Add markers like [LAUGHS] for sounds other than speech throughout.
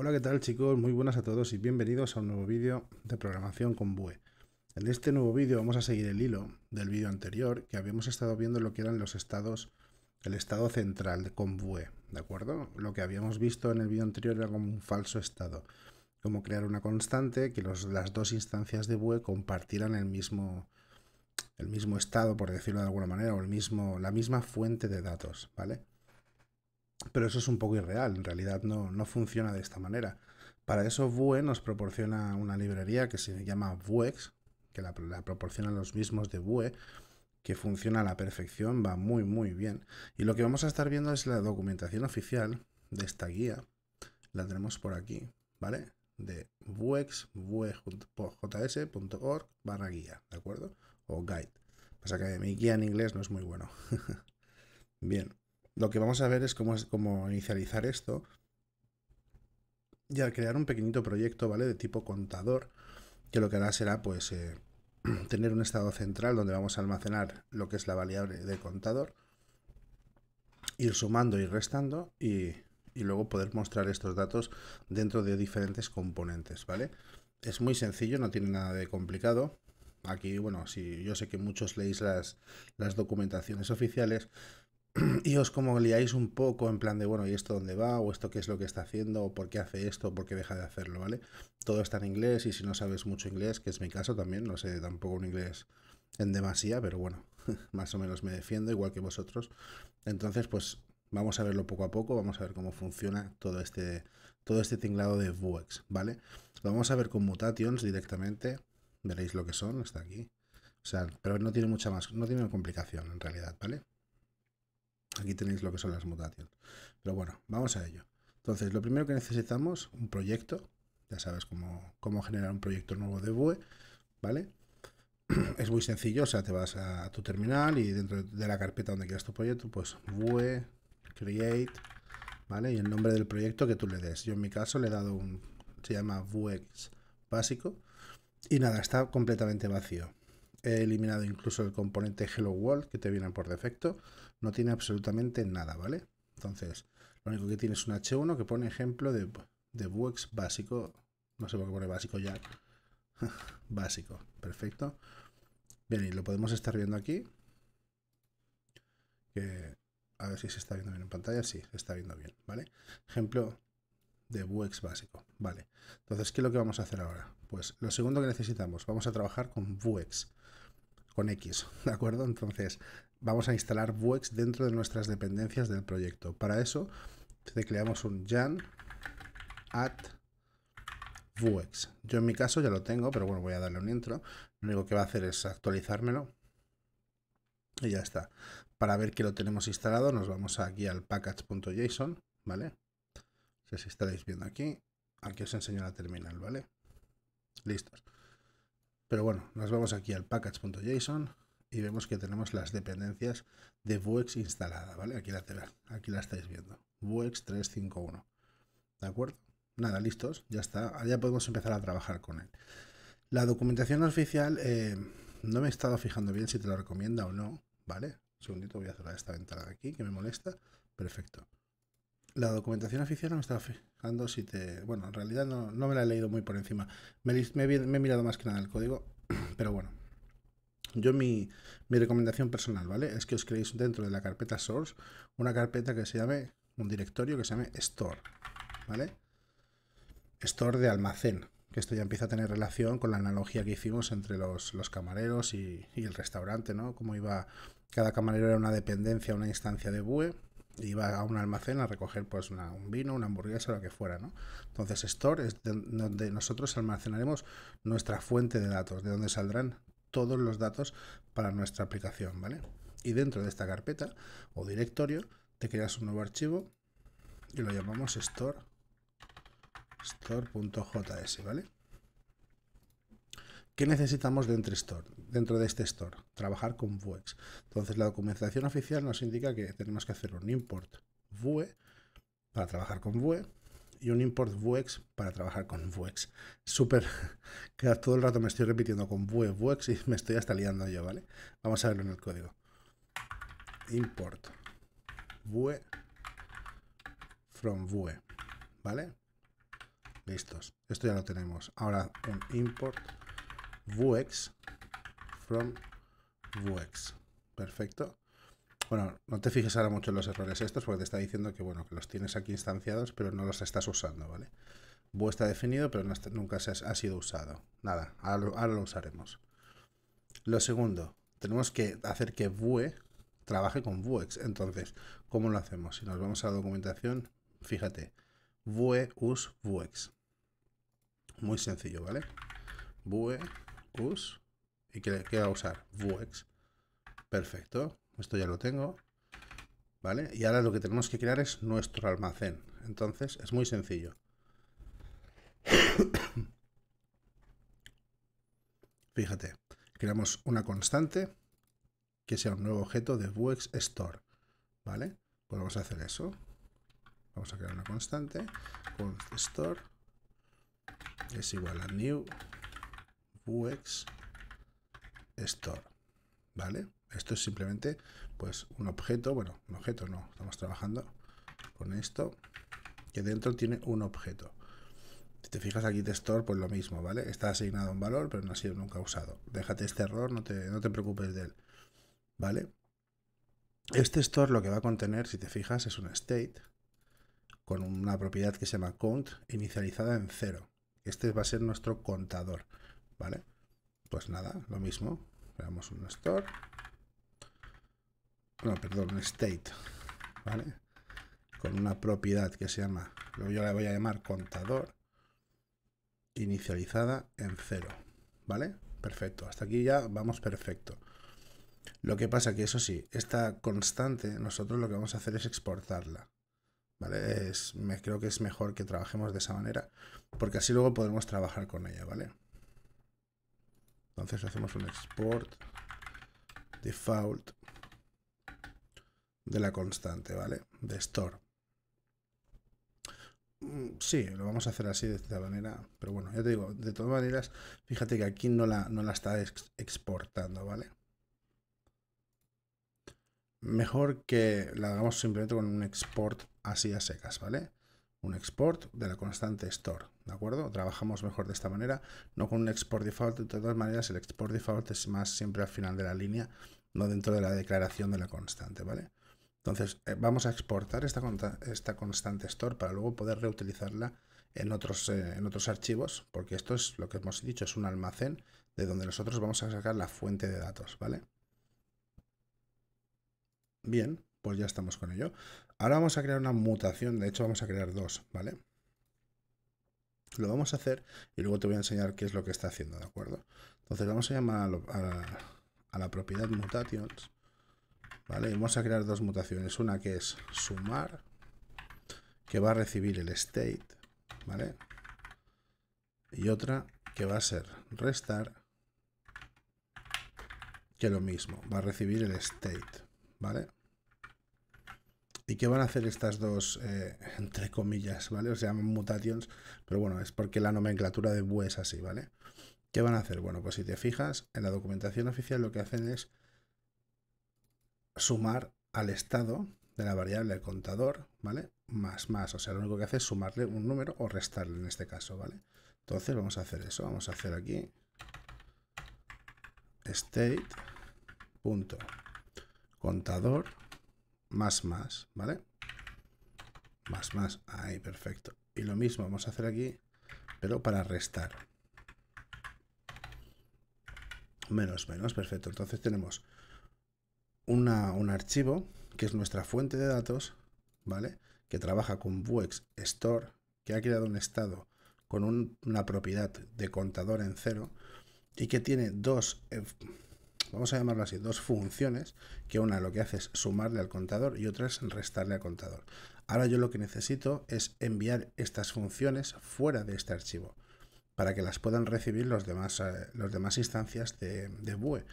Hola, ¿qué tal chicos? Muy buenas a todos y bienvenidos a un nuevo vídeo de programación con Vue. En este nuevo vídeo vamos a seguir el hilo del vídeo anterior que habíamos estado viendo lo que eran los estados, el estado central de con Vue, ¿de acuerdo? Lo que habíamos visto en el vídeo anterior era como un falso estado, como crear una constante que las dos instancias de Vue compartieran el mismo, el mismo estado, por decirlo de alguna manera, o el mismo, la misma fuente de datos, ¿vale? Pero eso es un poco irreal, en realidad no, no funciona de esta manera. Para eso Vue nos proporciona una librería que se llama Vuex, que la, proporcionan los mismos de Vue, que funciona a la perfección, va muy muy bien. Y lo que vamos a estar viendo es la documentación oficial de esta guía. La tenemos por aquí, ¿vale? De vuex.js.org barra guía, ¿de acuerdo? O guide. Pasa que mi guía en inglés no es muy bueno. [LAUGHS] bien. Lo que vamos a ver es cómo, inicializar esto y al crear un pequeñito proyecto, ¿vale? De tipo contador, que lo que hará será pues eh, [CLEARS THROAT] tener un estado central donde vamos a almacenar lo que es la variable de contador, ir sumando y restando y, luego poder mostrar estos datos dentro de diferentes componentes, ¿vale? Es muy sencillo, no tiene nada de complicado. Aquí, bueno, si yo sé que muchos leéis las, las documentaciones oficiales, [CLEARS THROAT] y os como liáis un poco en plan de, bueno, ¿y esto dónde va? ¿O esto qué es lo que está haciendo? ¿O por qué hace esto? ¿O por qué deja de hacerlo? ¿Vale? Todo está en inglés y si no sabes mucho inglés, que es mi caso también, no sé tampoco un inglés en demasía, pero bueno, [LAUGHS] más o menos me defiendo igual que vosotros. Entonces, pues vamos a verlo poco a poco, vamos a ver cómo funciona todo este, todo este tinglado de Vuex, ¿vale? vamos a ver con mutations directamente, veréis lo que son, está aquí. O sea, pero no tiene mucha más, no tiene complicación en realidad, ¿vale? Aquí tenéis lo que son las mutaciones. Pero bueno, vamos a ello. Entonces, lo primero que necesitamos, un proyecto. Ya sabes cómo, cómo generar un proyecto nuevo de Vue, ¿vale? [CLEARS THROAT] Es muy sencillo, o sea, te vas a tu terminal y dentro de la carpeta donde quieras tu proyecto, pues Vue, Create, ¿vale? Y el nombre del proyecto que tú le des. Yo en mi caso le he dado un, se llama Vuex básico. Y nada, está completamente vacío he eliminado incluso el componente Hello World que te viene por defecto, no tiene absolutamente nada, ¿vale? Entonces, lo único que tiene es un H1 que pone ejemplo de, de Vuex básico, no sé por qué pone básico ya, [LAUGHS] básico, perfecto. Bien, y lo podemos estar viendo aquí, que a ver si se está viendo bien en pantalla, sí, se está viendo bien, ¿vale? Ejemplo de Vuex básico, ¿vale? Entonces, ¿qué es lo que vamos a hacer ahora? Pues lo segundo que necesitamos, vamos a trabajar con Vuex con X, [LAUGHS] ¿de acuerdo? Entonces, vamos a instalar Vuex dentro de nuestras dependencias del proyecto. Para eso, tecleamos un jan at Vuex. Yo en mi caso ya lo tengo, pero bueno, voy a darle un intro. Lo único que va a hacer es actualizármelo. Y ya está. Para ver que lo tenemos instalado, nos vamos aquí al package.json, ¿vale? Si estaréis viendo aquí, aquí os enseño la terminal, ¿vale? Listos. Pero bueno, nos vamos aquí al package.json y vemos que tenemos las dependencias de Vuex instalada, ¿vale? Aquí la, aquí la estáis viendo, Vuex 351, ¿de acuerdo? Nada, listos, ya está, allá podemos empezar a trabajar con él. La documentación oficial, eh, no me he estado fijando bien si te la recomienda o no, ¿vale? Un segundito, voy a cerrar esta ventana de aquí que me molesta. Perfecto la documentación oficial no me estaba fijando si te... Bueno, en realidad no, no me la he leído muy por encima. Me, he mirado más que nada el código, [CLEARS THROAT] pero bueno. Yo mi, mi recomendación personal, ¿vale? Es que os creéis dentro de la carpeta source una carpeta que se llame, un directorio que se llame store, ¿vale? Store de almacén, que esto ya empieza a tener relación con la analogía que hicimos entre los, camareros y, y el restaurante, ¿no? Como iba, cada camarero era una dependencia, una instancia de BUE, iba a un almacén a recoger pues un vino, una hamburguesa, lo que fuera, ¿no? Entonces Store es donde nosotros almacenaremos nuestra fuente de datos, de donde saldrán todos los datos para nuestra aplicación, ¿vale? Y dentro de esta carpeta o directorio te creas un nuevo archivo y lo llamamos store store.js, ¿vale? ¿Qué necesitamos dentro, store, dentro de este store? Trabajar con Vuex. Entonces la documentación oficial nos indica que tenemos que hacer un import Vue para trabajar con Vue y un import Vuex para trabajar con Vuex. Súper, [LAUGHS] que todo el rato me estoy repitiendo con Vue, Vuex y me estoy hasta liando yo, ¿vale? Vamos a verlo en el código. Import Vue from Vue, ¿vale? Listos. Esto ya lo tenemos. Ahora un import vuex from vuex. Perfecto. Bueno, no te fijes ahora mucho en los errores estos porque te está diciendo que, bueno, que los tienes aquí instanciados, pero no los estás usando, ¿vale? Vue está definido, pero nunca ha, sido usado. Nada, ahora lo, usaremos. Lo segundo, tenemos que hacer que Vue trabaje con Vuex. Entonces, ¿cómo lo hacemos? Si nos vamos a la documentación, fíjate, Vue use Vuex. Muy sencillo, ¿vale? Vue ¿Y que va a usar? Vuex. Perfecto. Esto ya lo tengo. ¿Vale? Y ahora lo que tenemos que crear es nuestro almacén. Entonces, es muy sencillo. [COUGHS] Fíjate, creamos una constante que sea un nuevo objeto de Vuex Store. ¿Vale? Pues vamos a hacer eso. Vamos a crear una constante. con store es igual a new UX Store. ¿Vale? Esto es simplemente pues un objeto, bueno, un objeto no, estamos trabajando con esto, que dentro tiene un objeto. Si te fijas aquí de store, pues lo mismo, ¿vale? Está asignado un valor, pero no ha sido nunca usado. Déjate este error, no te, no te preocupes de él, ¿vale? Este store lo que va a contener, si te fijas, es un state con una propiedad que se llama count inicializada en cero. Este va a ser nuestro contador. ¿vale? Pues nada, lo mismo. Creamos un store. No, perdón, un state, ¿vale? Con una propiedad que se llama, yo la voy a llamar contador, inicializada en cero, ¿vale? Perfecto, hasta aquí ya vamos perfecto. Lo que pasa que eso sí, esta constante nosotros lo que vamos a hacer es exportarla. ¿Vale? me, creo que es mejor que trabajemos de esa manera porque así luego podremos trabajar con ella, ¿vale? Entonces hacemos un export default de la constante, ¿vale? De store. Mm, sí, lo vamos a hacer así de esta manera, pero bueno, ya te digo, de todas maneras, fíjate que aquí no la, no la está exportando, ¿vale? Mejor que la hagamos simplemente con un export así a secas, ¿vale? un export de la constante store, ¿de acuerdo? Trabajamos mejor de esta manera, no con un export default, de todas maneras el export default es más siempre al final de la línea, no dentro de la declaración de la constante, ¿vale? Entonces eh, vamos a exportar esta, esta, constante store para luego poder reutilizarla en otros, eh, en otros archivos, porque esto es lo que hemos dicho, es un almacén de donde nosotros vamos a sacar la fuente de datos, ¿vale? Bien, pues ya estamos con ello. Ahora vamos a crear una mutación, de hecho vamos a crear dos, ¿vale? Lo vamos a hacer y luego te voy a enseñar qué es lo que está haciendo, ¿de acuerdo? Entonces vamos a llamar a, la, propiedad mutations, ¿vale? Y vamos a crear dos mutaciones, una que es sumar, que va a recibir el state, ¿vale? Y otra que va a ser restar, que lo mismo, va a recibir el state, ¿vale? ¿Y qué van a hacer estas dos, eh, entre comillas, ¿vale? O sea, llaman mutations, pero bueno, es porque la nomenclatura de BUE es así, ¿vale? ¿Qué van a hacer? Bueno, pues si te fijas, en la documentación oficial lo que hacen es sumar al estado de la variable el contador, ¿vale? Más, más, o sea, lo único que hace es sumarle un número o restarle en este caso, ¿vale? Entonces vamos a hacer eso, vamos a hacer aquí state.contador más, más, ¿vale? Más, más. Ahí, perfecto. Y lo mismo vamos a hacer aquí, pero para restar. Menos, menos, perfecto. Entonces tenemos un archivo que es nuestra fuente de datos, ¿vale? Que trabaja con Vuex Store, que ha creado un estado con una propiedad de contador en cero y que tiene dos eh, vamos a llamarlo así, dos funciones, que una lo que hace es sumarle al contador y otra es restarle al contador. Ahora yo lo que necesito es enviar estas funciones fuera de este archivo para que las puedan recibir los demás, eh, demás instancias de, de, BUE.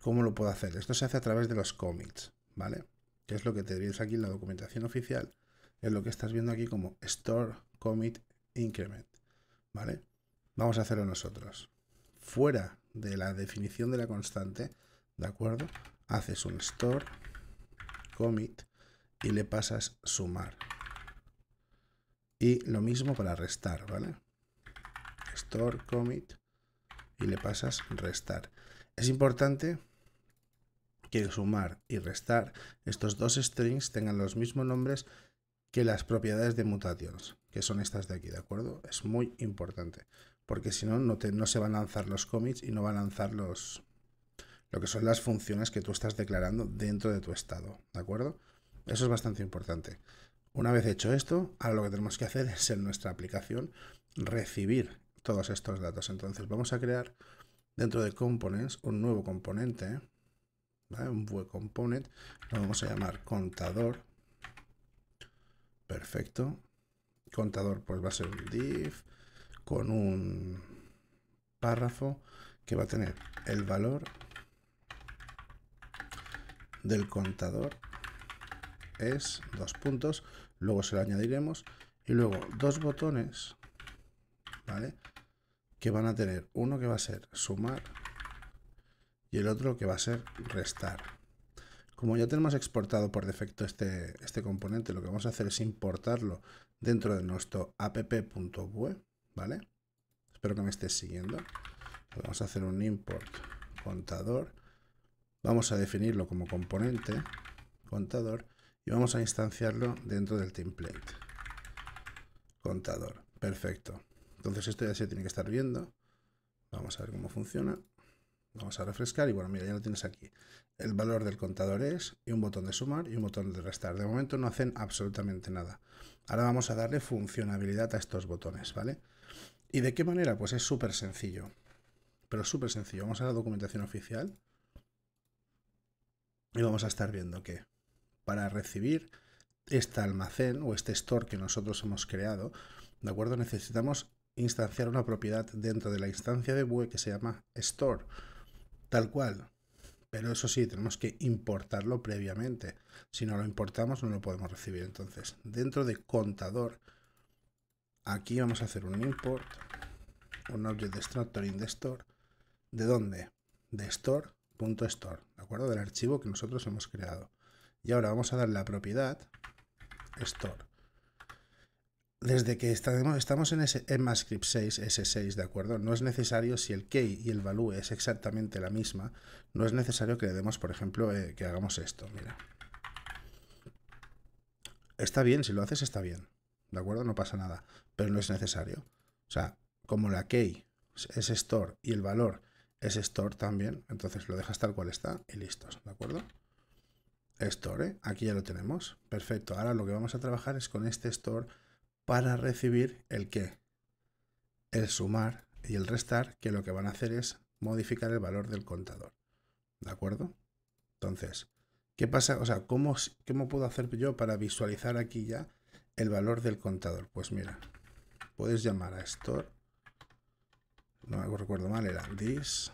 ¿Cómo lo puedo hacer? Esto se hace a través de los commits, ¿vale? Que es lo que te tendrías aquí en la documentación oficial, es lo que estás viendo aquí como store commit increment, ¿vale? Vamos a hacerlo nosotros. Fuera de la definición de la constante, ¿de acuerdo? Haces un store, commit, y le pasas sumar. Y lo mismo para restar, ¿vale? Store, commit, y le pasas restar. Es importante que sumar y restar estos dos strings tengan los mismos nombres que las propiedades de mutations, que son estas de aquí, ¿de acuerdo? Es muy importante porque si no, no, no se van a lanzar los commits y no van a lanzar los, lo que son las funciones que tú estás declarando dentro de tu estado, ¿de acuerdo? Eso es bastante importante. Una vez hecho esto, ahora lo que tenemos que hacer [LAUGHS] es en nuestra aplicación recibir todos estos datos. Entonces vamos a crear dentro de components un nuevo componente, un buen component, lo vamos a llamar contador. Perfecto. Contador pues va a ser un div con un párrafo que va a tener el valor del contador es dos puntos, luego se lo añadiremos y luego dos botones, ¿vale? Que van a tener uno que va a ser sumar y el otro que va a ser restar. Como ya tenemos exportado por defecto este, este componente, lo que vamos a hacer es importarlo dentro de nuestro app.web ¿vale? Espero que me estés siguiendo. Vamos a hacer un import contador. Vamos a definirlo como componente contador y vamos a instanciarlo dentro del template contador. Perfecto. Entonces esto ya se tiene que estar viendo. Vamos a ver cómo funciona. Vamos a refrescar y bueno, mira, ya lo tienes aquí. El valor del contador es y un botón de sumar y un botón de restar. De momento no hacen absolutamente nada. Ahora vamos a darle funcionalidad a estos botones, ¿vale? ¿Y de qué manera? Pues es súper sencillo. Pero súper sencillo. Vamos a la documentación oficial y vamos a estar viendo que para recibir este almacén o este store que nosotros hemos creado, ¿de acuerdo? Necesitamos instanciar una propiedad dentro de la instancia de Vue que se llama store, tal cual. Pero eso sí, tenemos que importarlo previamente. Si no lo importamos, no lo podemos recibir. Entonces, dentro de contador, Aquí vamos a hacer un import, un object destructor in store. ¿De dónde? De store.store, ¿de acuerdo? Del archivo que nosotros hemos creado. Y ahora vamos a dar la propiedad store. Desde que estamos en, ese, en 6, S6, ¿de acuerdo? No es necesario, si el key y el value es exactamente la misma, no es necesario que le demos, por ejemplo, eh, que hagamos esto, mira. Está bien, si lo haces está bien, ¿de acuerdo? No pasa nada pero no es necesario. O sea, como la key es store y el valor es store también, entonces lo dejas tal cual está y listos, ¿de acuerdo? Store, ¿eh? aquí ya lo tenemos. Perfecto, ahora lo que vamos a trabajar es con este store para recibir el qué, el sumar y el restar, que lo que van a hacer es modificar el valor del contador, ¿de acuerdo? Entonces, ¿qué pasa? O sea, cómo puedo hacer yo para visualizar aquí ya el valor del contador? Pues mira, puedes llamar a store, no me recuerdo mal, era this.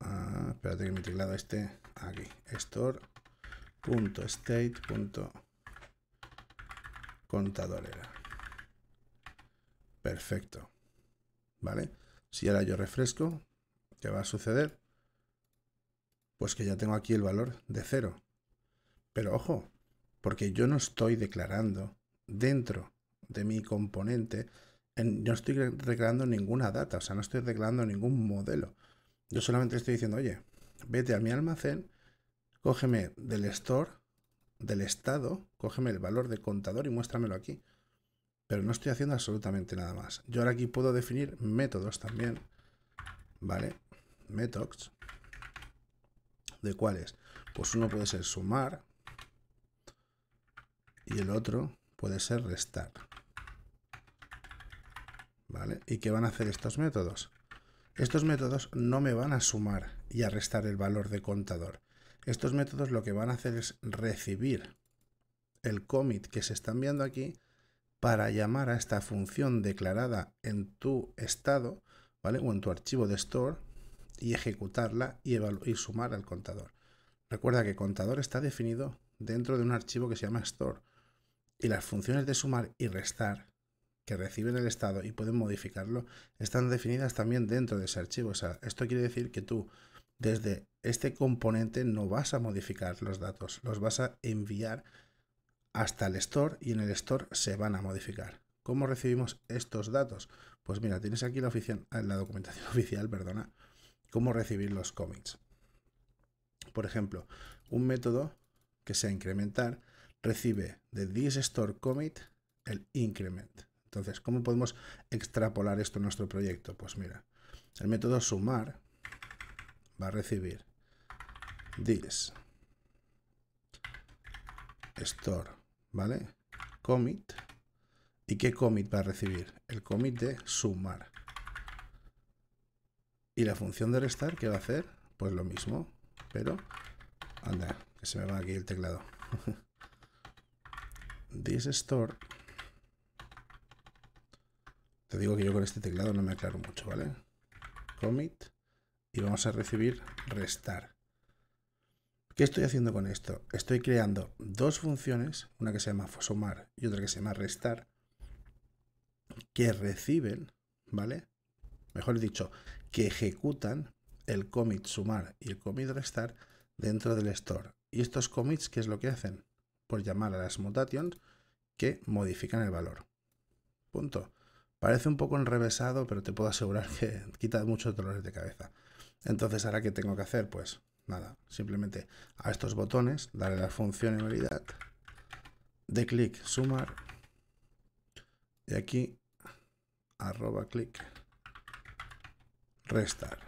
Ah, espérate que mi teclado esté aquí, contador era. Perfecto. ¿Vale? Si ahora yo refresco, ¿qué va a suceder? Pues que ya tengo aquí el valor de cero. Pero ojo, porque yo no estoy declarando dentro de mi componente, yo no estoy declarando ninguna data, o sea, no estoy declarando ningún modelo. Yo solamente estoy diciendo, oye, vete a mi almacén, cógeme del store, del estado, cógeme el valor de contador y muéstramelo aquí. Pero no estoy haciendo absolutamente nada más. Yo ahora aquí puedo definir métodos también, ¿vale? Métodos. ¿De cuáles? Pues uno puede ser sumar y el otro puede ser restar. ¿Y qué van a hacer estos métodos? Estos métodos no me van a sumar y a restar el valor de contador. Estos métodos lo que van a hacer es recibir el commit que se está enviando aquí para llamar a esta función declarada en tu estado, ¿vale? O en tu archivo de store y ejecutarla y, y sumar al contador. Recuerda que contador está definido dentro de un archivo que se llama store y las funciones de sumar y restar que reciben el estado y pueden modificarlo están definidas también dentro de ese archivo. esto quiere decir que tú desde este componente no vas a modificar los datos, los vas a enviar hasta el store y en el store se van a modificar. ¿Cómo recibimos estos datos? Pues mira, tienes aquí la, la documentación [LAUGHS] oficial, perdona, cómo recibir los commits. Por ejemplo, un método que sea incrementar recibe de this store commit el increment. Entonces, ¿cómo podemos extrapolar esto en nuestro proyecto? Pues mira, el método sumar va a recibir this store, ¿vale? Commit. ¿Y qué commit va a recibir? El commit de sumar. Y la función de restar, ¿qué va a hacer? Pues lo mismo, pero... Anda, que se me va aquí el teclado. [LAUGHS] this store te digo que yo con este teclado no me aclaro mucho, ¿vale? Commit. Y vamos a recibir restar. ¿Qué estoy haciendo con esto? Estoy creando dos funciones, una que se llama sumar y otra que se llama restar, que reciben, ¿vale? Mejor dicho, que ejecutan el commit sumar y el commit restar dentro del store. ¿Y estos commits qué es lo que hacen? Pues llamar a las mutations que modifican el valor. Punto. Parece un poco enrevesado, pero te puedo asegurar que [LAUGHS] quita muchos dolores de cabeza. Entonces, ahora qué tengo que hacer, pues nada, simplemente a estos botones, darle la funcionalidad de clic sumar y aquí arroba clic restar.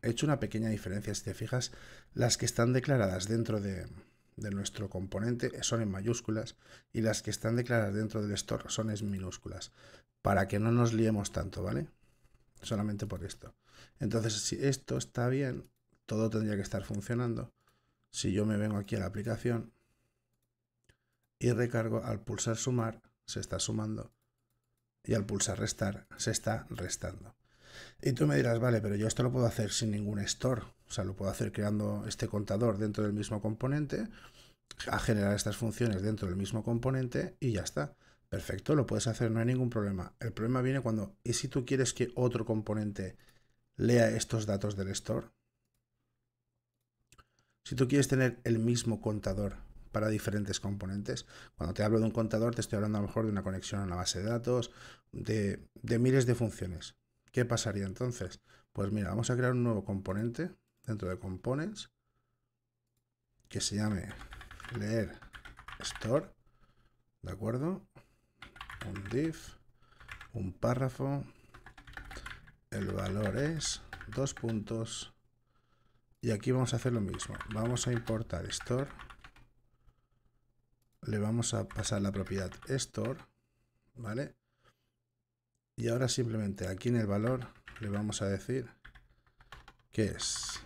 He hecho una pequeña diferencia, si te fijas, las que están declaradas dentro de, de nuestro componente son en mayúsculas y las que están declaradas dentro del store son en minúsculas, para que no nos liemos tanto, ¿vale? Solamente por esto. Entonces, si esto está bien, todo tendría que estar funcionando. Si yo me vengo aquí a la aplicación y recargo, al pulsar sumar, se está sumando y al pulsar restar, se está restando. Y tú me dirás, vale, pero yo esto lo puedo hacer sin ningún store. O sea, lo puedo hacer creando este contador dentro del mismo componente, a generar estas funciones dentro del mismo componente y ya está. Perfecto, lo puedes hacer, no hay ningún problema. El problema viene cuando, ¿y si tú quieres que otro componente lea estos datos del store? Si tú quieres tener el mismo contador para diferentes componentes, cuando te hablo de un contador te estoy hablando a lo mejor de una conexión a una base de datos, de, miles de funciones. ¿Qué pasaría entonces? Pues mira, vamos a crear un nuevo componente dentro de components que se llame leer store, ¿de acuerdo? Un div, un párrafo, el valor es dos puntos y aquí vamos a hacer lo mismo. Vamos a importar store, le vamos a pasar la propiedad store, ¿vale? Y ahora simplemente aquí en el valor le vamos a decir que es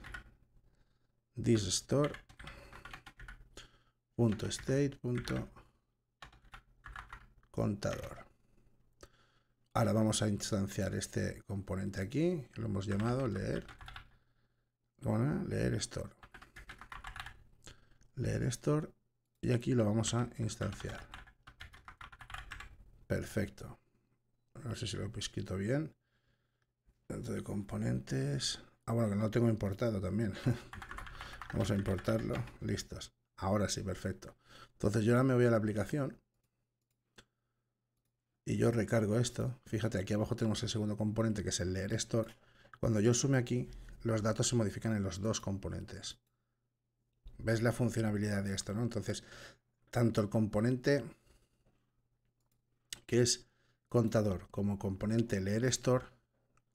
this store state contador ahora vamos a instanciar este componente aquí lo hemos llamado leer bueno, leer store leer store y aquí lo vamos a instanciar perfecto no sé si lo he escrito bien dentro de componentes ah bueno que no lo tengo importado también [LAUGHS] Vamos a importarlo. Listos. Ahora sí, perfecto. Entonces yo ahora me voy a la aplicación y yo recargo esto. Fíjate, aquí abajo tenemos el segundo componente que es el leer store. Cuando yo sume aquí, los datos se modifican en los dos componentes. ¿Ves la funcionalidad de esto? ¿no? Entonces, tanto el componente que es contador como componente leer store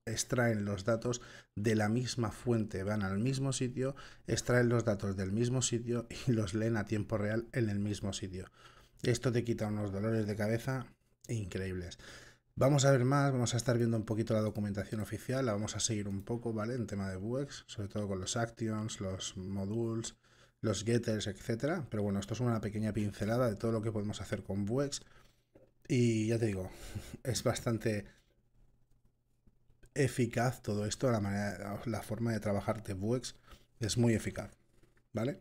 extraen los datos de la misma fuente, van al mismo sitio, extraen los datos del mismo sitio [LAUGHS] y los leen a tiempo real en el mismo sitio. Esto te quita unos dolores de cabeza increíbles. Vamos a ver más, vamos a estar viendo un poquito la documentación oficial, la vamos a seguir un poco, ¿vale? En tema de Vuex, sobre todo con los actions, los modules, los getters, etcétera. Pero bueno, esto es una pequeña pincelada de todo lo que podemos hacer con Vuex. Y ya te digo, [LAUGHS] es bastante eficaz todo esto, la, manera, la forma de trabajar de es muy eficaz, ¿vale?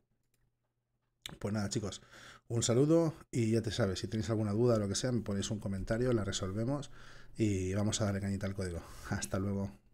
Pues nada, chicos, un saludo y ya te sabes, si tenéis alguna duda o lo que sea, me ponéis un comentario, la resolvemos y vamos a darle cañita al código. Hasta luego.